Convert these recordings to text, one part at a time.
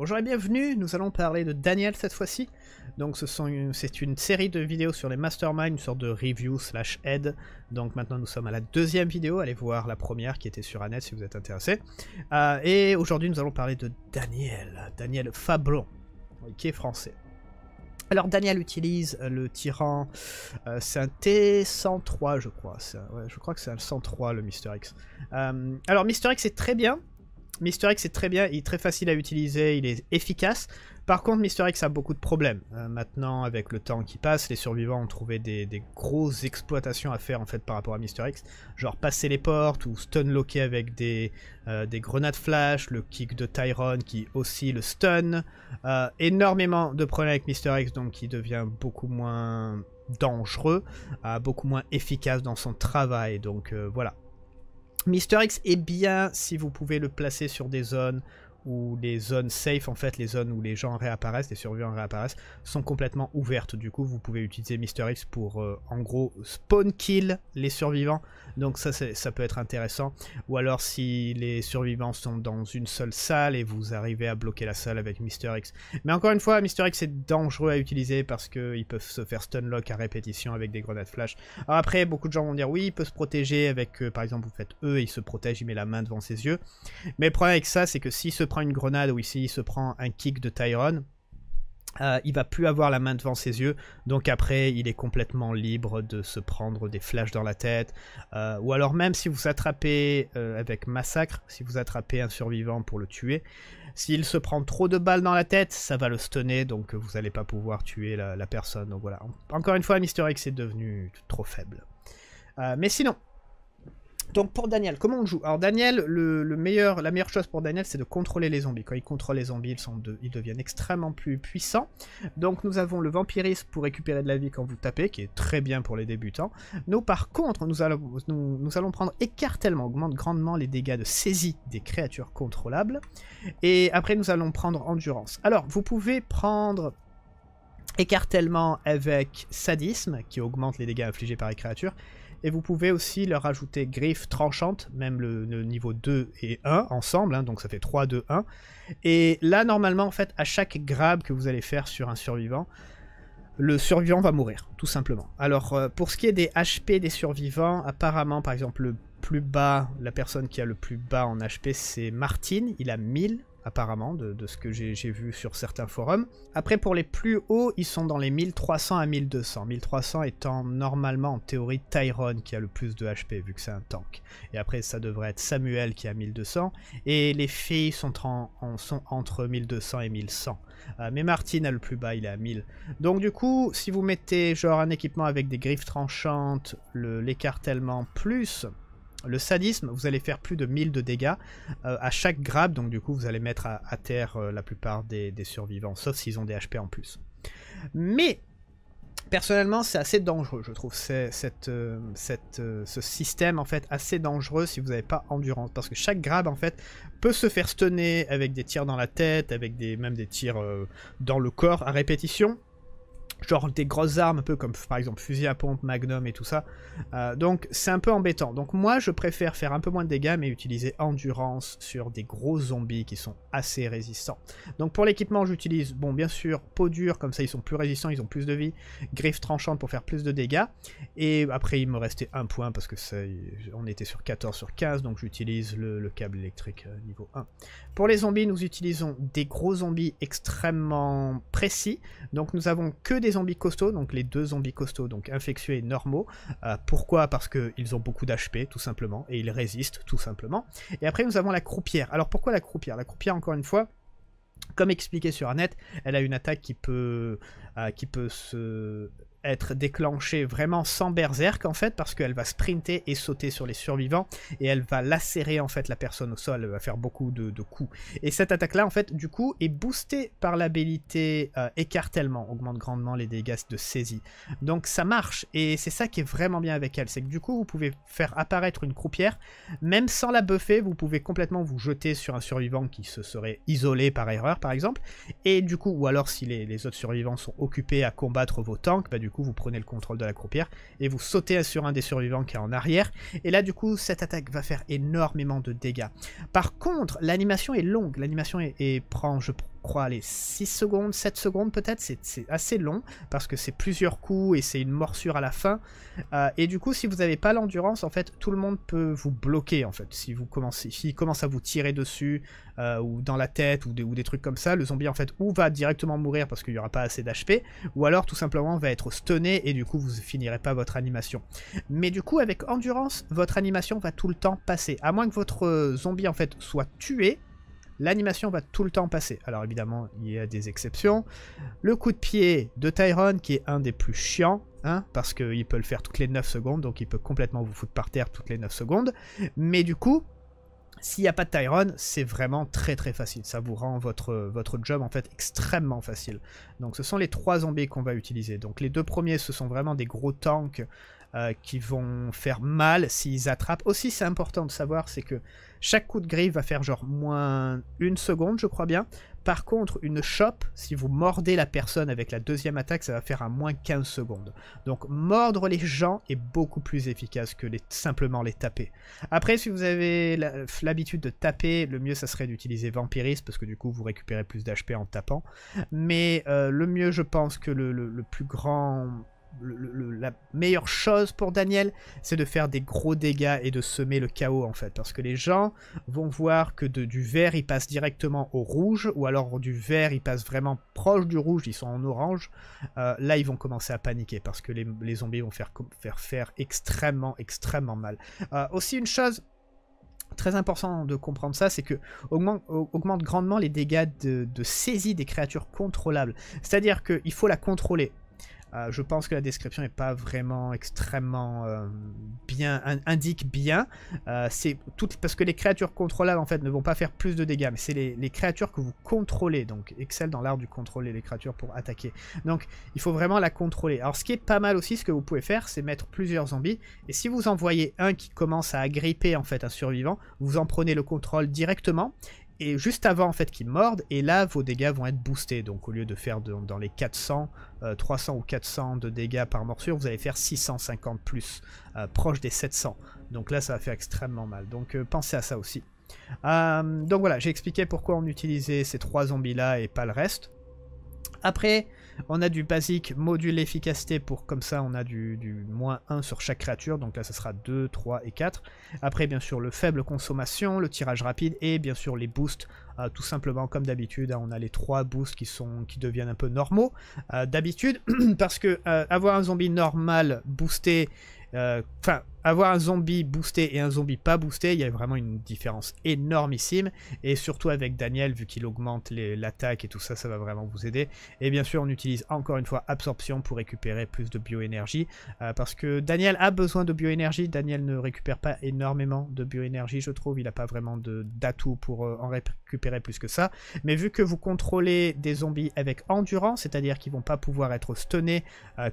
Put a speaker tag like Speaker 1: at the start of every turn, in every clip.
Speaker 1: Bonjour et bienvenue, nous allons parler de Daniel cette fois-ci. Donc c'est une série de vidéos sur les masterminds, une sorte de review slash aide. Donc maintenant nous sommes à la deuxième vidéo, allez voir la première qui était sur Annette si vous êtes intéressé. Euh, et aujourd'hui nous allons parler de Daniel, Daniel Fablon, qui est français. Alors Daniel utilise le tyran, euh, c'est un T103 je crois, je crois que c'est un 103 le Mister X. Euh, alors Mister X est très bien, Mr. X est très bien, il est très facile à utiliser, il est efficace. Par contre, Mister X a beaucoup de problèmes. Euh, maintenant, avec le temps qui passe, les survivants ont trouvé des, grosses exploitations à faire en fait par rapport à Mr. X. Genre passer les portes ou stun-locker avec euh, des, grenades flash, le kick de Tyrone qui aussi le stun. Euh, énormément de problèmes avec Mister X, donc il devient beaucoup moins dangereux, beaucoup moins efficace dans son travail. Donc voilà, Mister X est bien si vous pouvez le placer sur des zones où les zones safe, en fait, les zones où les gens réapparaissent, les survivants réapparaissent, sont complètement ouvertes. Du coup, vous pouvez utiliser Mister X pour, euh, en gros, spawn kill les survivants. Donc ça, ça peut être intéressant. Ou alors, si les survivants sont dans une seule salle et vous arrivez à bloquer la salle avec Mister X. Mais encore une fois, Mister X est dangereux à utiliser parce qu'ils peuvent se faire stunlock à répétition avec des grenades flash. Alors après, beaucoup de gens vont dire, oui, il peut se protéger avec, euh, par exemple, vous faites E et il se protège, il met la main devant ses yeux. Mais le problème avec ça, c'est que si ce prend une grenade ou ici il se prend un kick de Tyrone, euh, il va plus avoir la main devant ses yeux, donc après il est complètement libre de se prendre des flashs dans la tête, euh, ou alors même si vous attrapez euh, avec massacre, si vous attrapez un survivant pour le tuer, s'il se prend trop de balles dans la tête, ça va le stunner, donc vous n'allez pas pouvoir tuer la, la, personne. Donc voilà, encore une fois, Mister X est devenu trop faible. mais sinon, donc pour Daniel, comment on joue Alors Daniel, le, meilleur, la meilleure chose pour Daniel, c'est de contrôler les zombies. Quand il contrôle les zombies, ils, sont ils deviennent extrêmement plus puissants. Donc nous avons le vampirisme pour récupérer de la vie quand vous tapez, qui est très bien pour les débutants. Nous par contre, nous allons, nous, allons prendre écartèlement, augmente grandement les dégâts de saisie des créatures contrôlables. Et après nous allons prendre endurance. Alors vous pouvez prendre Écartellement avec sadisme, qui augmente les dégâts infligés par les créatures, et vous pouvez aussi leur ajouter griffes tranchantes, même le, niveau 2 et 1 ensemble, hein, donc ça fait 3, 2, 1. Et là, normalement, en fait, à chaque grab que vous allez faire sur un survivant, le survivant va mourir, tout simplement. Alors, euh, pour ce qui est des HP des survivants, apparemment, par exemple, le plus bas, la personne qui a le plus bas en HP, c'est Martine, il a 1000 apparemment, de, ce que j'ai vu sur certains forums. Après, pour les plus hauts, ils sont dans les 1300 à 1200. 1300 étant normalement, en théorie, Tyrone qui a le plus de HP, vu que c'est un tank. Et après, ça devrait être Samuel qui a 1200. Et les filles sont, en, sont entre 1200 et 1100. Euh, mais Martine a le plus bas, il est à 1000. Donc du coup, si vous mettez genre un équipement avec des griffes tranchantes, l'écartèlement plus le sadisme, vous allez faire plus de 1000 de dégâts euh, à chaque grab, donc du coup vous allez mettre à, terre euh, la plupart des, survivants, sauf s'ils ont des HP en plus. Mais personnellement c'est assez dangereux je trouve euh, ce système en fait assez dangereux si vous n'avez pas endurance parce que chaque grab en fait peut se faire stunner avec des tirs dans la tête avec des, même des tirs dans le corps à répétition genre des grosses armes, un peu comme par exemple fusil à pompe, magnum et tout ça. Euh, donc c'est un peu embêtant. Donc moi je préfère faire un peu moins de dégâts mais utiliser endurance sur des gros zombies qui sont assez résistants. Donc pour l'équipement j'utilise, bon bien sûr, peau dure, comme ça ils sont plus résistants, ils ont plus de vie, griffe tranchante pour faire plus de dégâts. Et après il me restait un point parce que ça, on était sur 14 sur 15 donc j'utilise le, câble électrique euh, niveau 1. Pour les zombies nous utilisons des gros zombies extrêmement précis. Donc nous avons que des zombies costauds, donc les deux zombies costauds, donc infectieux et normaux. Euh, pourquoi Parce qu'ils ont beaucoup d'HP, tout simplement, et ils résistent, tout simplement. Et après, nous avons la croupière. Alors pourquoi la croupière La croupière, encore une fois, comme expliqué sur Annette, elle a une attaque qui peut, euh, qui peut se être déclenchée vraiment sans berserk en fait parce qu'elle va sprinter et sauter sur les survivants et elle va lacérer en fait la personne au sol, elle va faire beaucoup de, coups. Et cette attaque là en fait du coup est boostée par l'habilité euh, écartellement augmente grandement les dégâts de saisie. Donc ça marche et c'est ça qui est vraiment bien avec elle, c'est que du coup vous pouvez faire apparaître une croupière, même sans la buffer vous pouvez complètement vous jeter sur un survivant qui se serait isolé par erreur par exemple et du coup ou alors si les, autres survivants sont occupés à combattre vos tanks, bah du du coup vous prenez le contrôle de la croupière et vous sautez sur un des survivants qui est en arrière. Et là du coup cette attaque va faire énormément de dégâts. Par contre l'animation est longue, l'animation est, prend je crois, les 6 secondes, 7 secondes peut-être, c'est assez long, parce que c'est plusieurs coups et c'est une morsure à la fin. Euh, et du coup, si vous n'avez pas l'endurance, en fait, tout le monde peut vous bloquer, en fait. Si vous commencez, s'il commence à vous tirer dessus, euh, ou dans la tête, ou des, trucs comme ça, le zombie, en fait, ou va directement mourir parce qu'il n'y aura pas assez d'HP, ou alors tout simplement va être stunné et du coup, vous finirez pas votre animation. Mais du coup, avec endurance, votre animation va tout le temps passer, à moins que votre euh, zombie, en fait, soit tué, L'animation va tout le temps passer. Alors évidemment, il y a des exceptions. Le coup de pied de Tyrone, qui est un des plus chiants, hein, parce qu'il peut le faire toutes les 9 secondes, donc il peut complètement vous foutre par terre toutes les 9 secondes. Mais du coup, s'il n'y a pas de Tyrone, c'est vraiment très très facile. Ça vous rend votre, votre job en fait extrêmement facile. Donc ce sont les trois zombies qu'on va utiliser. Donc les deux premiers, ce sont vraiment des gros tanks euh, qui vont faire mal s'ils attrapent. Aussi, c'est important de savoir, c'est que chaque coup de griffe va faire genre moins une seconde, je crois bien. Par contre, une chope, si vous mordez la personne avec la deuxième attaque, ça va faire à moins 15 secondes. Donc mordre les gens est beaucoup plus efficace que simplement les taper. Après, si vous avez l'habitude de taper, le mieux ça serait d'utiliser Vampiris, parce que du coup vous récupérez plus d'HP en tapant. Mais euh, le mieux, je pense que le plus grand la meilleure chose pour Daniel, c'est de faire des gros dégâts et de semer le chaos en fait. Parce que les gens vont voir que de, du vert, ils passent directement au rouge, ou alors du vert, ils passent vraiment proche du rouge, ils sont en orange. Euh, là, ils vont commencer à paniquer parce que les, zombies vont faire, faire, faire extrêmement, extrêmement mal. Euh, aussi une chose très important de comprendre ça, c'est que augmente, grandement les dégâts de, de, saisie des créatures contrôlables. C'est-à-dire qu'il faut la contrôler. Euh, je pense que la description n'est pas vraiment extrêmement euh, bien, indique bien. Euh, c'est parce que les créatures contrôlables en fait ne vont pas faire plus de dégâts, mais c'est les, créatures que vous contrôlez. Donc excelle dans l'art du contrôler les créatures pour attaquer. Donc il faut vraiment la contrôler. Alors ce qui est pas mal aussi, ce que vous pouvez faire, c'est mettre plusieurs zombies. Et si vous envoyez un qui commence à agripper en fait un survivant, vous en prenez le contrôle directement et juste avant en fait qu'il morde, et là vos dégâts vont être boostés. Donc au lieu de faire dans les 400, 300 euh, ou 400 de dégâts par morsure, vous allez faire 650 plus, euh, proche des 700. Donc là ça va faire extrêmement mal, donc euh, pensez à ça aussi. donc voilà, j'ai expliqué pourquoi on utilisait ces trois zombies là et pas le reste. Après, on a du basique, module efficacité pour comme ça on a du, moins 1 sur chaque créature, donc là ça sera 2, 3 et 4. Après bien sûr le faible consommation, le tirage rapide et bien sûr les boosts, euh, tout simplement comme d'habitude, hein, on a les 3 boosts qui, sont, qui deviennent un peu normaux euh, d'habitude, parce que euh, avoir un zombie normal boosté euh, enfin, avoir un zombie boosté et un zombie pas boosté, il y a vraiment une différence énormissime. Et surtout avec Daniel, vu qu'il augmente l'attaque et tout ça, ça va vraiment vous aider. Et bien sûr, on utilise encore une fois absorption pour récupérer plus de bioénergie. Euh, parce que Daniel a besoin de bioénergie. Daniel ne récupère pas énormément de bioénergie, je trouve. Il n'a pas vraiment d'atout pour euh, en récupérer plus que ça. Mais vu que vous contrôlez des zombies avec endurance, c'est-à-dire qu'ils vont pas pouvoir être stunnés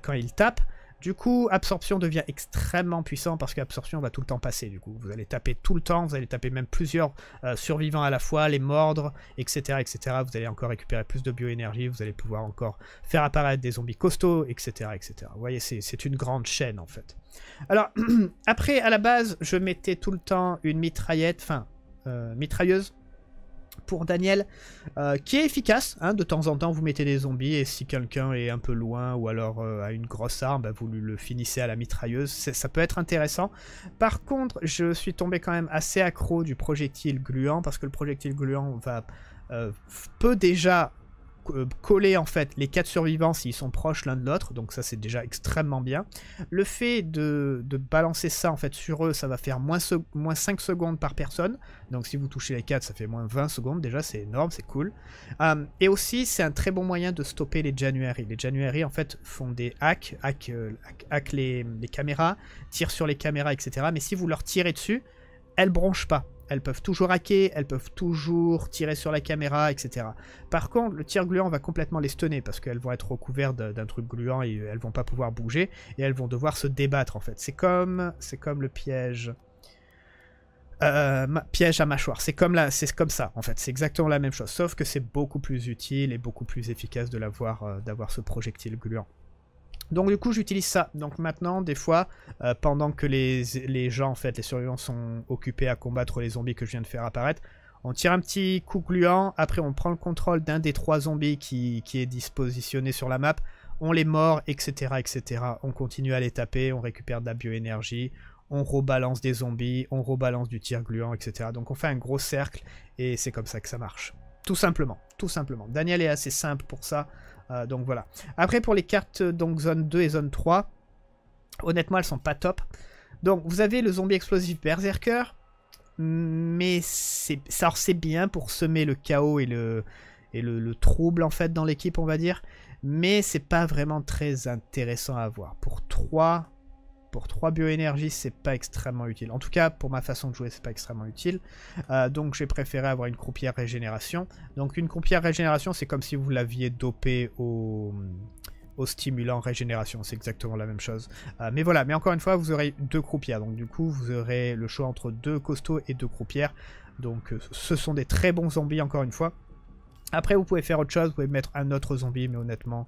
Speaker 1: quand ils tapent, du coup, absorption devient extrêmement puissant parce qu'absorption va tout le temps passer. Du coup, vous allez taper tout le temps, vous allez taper même plusieurs euh, survivants à la fois, les mordre, etc., etc. Vous allez encore récupérer plus de bioénergie, vous allez pouvoir encore faire apparaître des zombies costauds, etc., etc. Vous voyez, c'est une grande chaîne en fait. Alors après, à la base, je mettais tout le temps une mitraillette, enfin euh, mitrailleuse pour Daniel, euh, qui est efficace. Hein, de temps en temps, vous mettez des zombies et si quelqu'un est un peu loin ou alors euh, a une grosse arme, bah, vous le finissez à la mitrailleuse. Ça peut être intéressant. Par contre, je suis tombé quand même assez accro du projectile gluant parce que le projectile gluant va, euh, peut déjà euh, coller en fait les quatre survivants s'ils sont proches l'un de l'autre, donc ça c'est déjà extrêmement bien. Le fait de, balancer ça en fait sur eux, ça va faire moins, moins 5 secondes par personne, donc si vous touchez les 4 ça fait moins 20 secondes, déjà c'est énorme, c'est cool. Euh, et aussi c'est un très bon moyen de stopper les January. Les January en fait font des hacks, hack, euh, les, les caméras, tirent sur les caméras, etc. Mais si vous leur tirez dessus, elles bronchent pas. Elles peuvent toujours hacker, elles peuvent toujours tirer sur la caméra, etc. Par contre, le tir gluant va complètement les stunner parce qu'elles vont être recouvertes d'un truc gluant et elles vont pas pouvoir bouger et elles vont devoir se débattre en fait. C'est comme, c'est comme le piège. Euh, piège à mâchoire. C'est comme, c'est comme ça, en fait. C'est exactement la même chose, sauf que c'est beaucoup plus utile et beaucoup plus efficace de l'avoir, euh, d'avoir ce projectile gluant. Donc du coup j'utilise ça. Donc maintenant des fois euh, pendant que les, gens en fait les survivants sont occupés à combattre les zombies que je viens de faire apparaître, on tire un petit coup gluant, après on prend le contrôle d'un des trois zombies qui, est dispositionné sur la map, on les mord, etc. etc. On continue à les taper, on récupère de la bioénergie, on rebalance des zombies, on rebalance du tir gluant, etc. Donc on fait un gros cercle et c'est comme ça que ça marche. Tout simplement, tout simplement. Daniel est assez simple pour ça. Euh, donc voilà. Après pour les cartes euh, donc zone 2 et zone 3, honnêtement elles sont pas top. Donc vous avez le zombie explosif berserker, mais ça c'est bien pour semer le chaos et le, et le, trouble en fait dans l'équipe on va dire. Mais c'est pas vraiment très intéressant à voir. Pour 3, pour 3 bioénergie, c'est pas extrêmement utile. En tout cas, pour ma façon de jouer, c'est pas extrêmement utile. Euh, donc j'ai préféré avoir une croupière régénération. Donc une croupière régénération, c'est comme si vous l'aviez dopé au au stimulant régénération, c'est exactement la même chose. Euh, mais voilà, mais encore une fois, vous aurez deux croupières, donc du coup, vous aurez le choix entre deux costauds et deux croupières. Donc euh, ce sont des très bons zombies, encore une fois. Après, vous pouvez faire autre chose, vous pouvez mettre un autre zombie, mais honnêtement,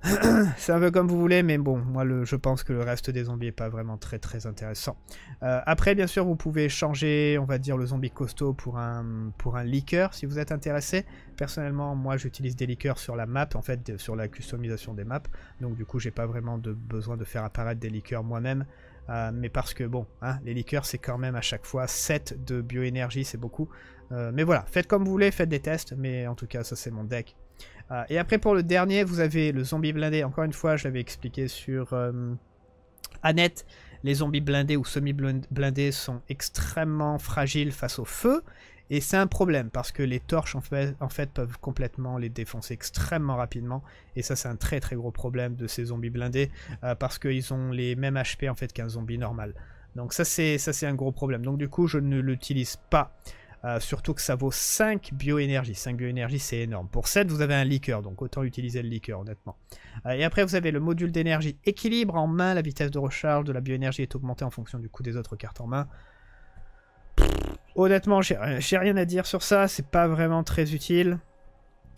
Speaker 1: c'est un peu comme vous voulez, mais bon, moi je pense que le reste des zombies n'est pas vraiment très très intéressant. Euh, après, bien sûr, vous pouvez changer, on va dire, le zombie costaud pour un, pour un liqueur si vous êtes intéressé. Personnellement, moi j'utilise des liqueurs sur la map, en fait, sur la customisation des maps. Donc du coup, j'ai pas vraiment de besoin de faire apparaître des liqueurs moi-même. Euh, mais parce que bon, hein, les liqueurs c'est quand même à chaque fois 7 de bioénergie, c'est beaucoup. Euh, mais voilà, faites comme vous voulez, faites des tests, mais en tout cas ça c'est mon deck euh, et après, pour le dernier, vous avez le zombie blindé. Encore une fois, je l'avais expliqué sur euh, Annette. Les zombies blindés ou semi-blindés sont extrêmement fragiles face au feu. Et c'est un problème parce que les torches en fait, peuvent complètement les défoncer extrêmement rapidement. Et ça c'est un très très gros problème de ces zombies blindés euh, parce qu'ils ont les mêmes HP en fait qu'un zombie normal. Donc ça c'est ça c'est un gros problème. Donc du coup je ne l'utilise pas. Euh, surtout que ça vaut 5 bioénergie. 5 bioénergie, c'est énorme. Pour 7, vous avez un liqueur, donc autant utiliser le liqueur, honnêtement. Euh, et après, vous avez le module d'énergie équilibre en main. La vitesse de recharge de la bioénergie est augmentée en fonction du coût des autres cartes en main. honnêtement, j'ai euh, rien à dire sur ça. C'est pas vraiment très utile.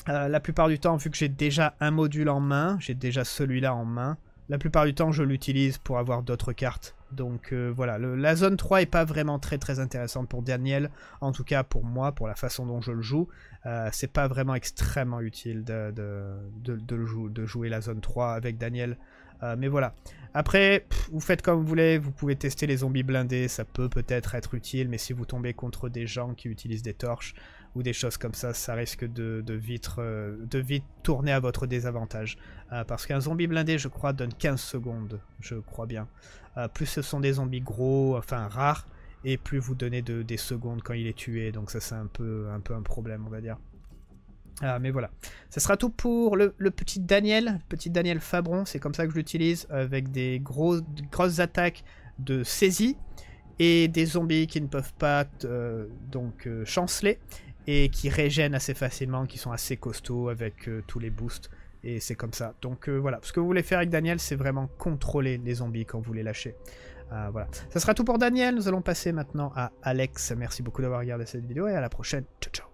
Speaker 1: la plupart du temps, vu que j'ai déjà un module en main, j'ai déjà celui-là en main, la plupart du temps, je l'utilise pour avoir d'autres cartes. Donc euh, voilà, la zone 3 est pas vraiment très très intéressante pour Daniel, en tout cas pour moi, pour la façon dont je le joue. Euh, c'est pas vraiment extrêmement utile de, de, jouer la zone 3 avec Daniel. Euh, mais voilà, après, vous faites comme vous voulez, vous pouvez tester les zombies blindés, ça peut peut-être être utile, mais si vous tombez contre des gens qui utilisent des torches ou des choses comme ça, ça risque de, euh, vite, tourner à votre désavantage. Euh, parce qu'un zombie blindé, je crois, donne 15 secondes, je crois bien. Euh, plus ce sont des zombies gros, enfin rares, et plus vous donnez des secondes quand il est tué, donc ça c'est un peu, un peu un problème, on va dire. Ah, mais voilà, ce sera tout pour le, petit Daniel, petit Daniel Fabron, c'est comme ça que je l'utilise, avec des grosses attaques de saisie et des zombies qui ne peuvent pas euh, donc euh, chanceler et qui régènent assez facilement, qui sont assez costauds avec euh, tous les boosts et c'est comme ça. Donc voilà, ce que vous voulez faire avec Daniel, c'est vraiment contrôler les zombies quand vous les lâchez. voilà, ça sera tout pour Daniel, nous allons passer maintenant à Alex. Merci beaucoup d'avoir regardé cette vidéo et à la prochaine. Ciao ciao